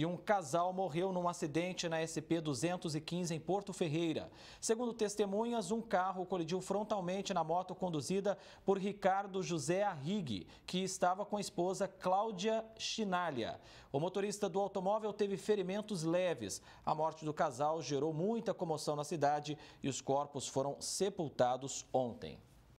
e um casal morreu num acidente na SP-215 em Porto Ferreira. Segundo testemunhas, um carro colidiu frontalmente na moto conduzida por Ricardo José Arrigue, que estava com a esposa Cláudia Chinalha. O motorista do automóvel teve ferimentos leves. A morte do casal gerou muita comoção na cidade e os corpos foram sepultados ontem.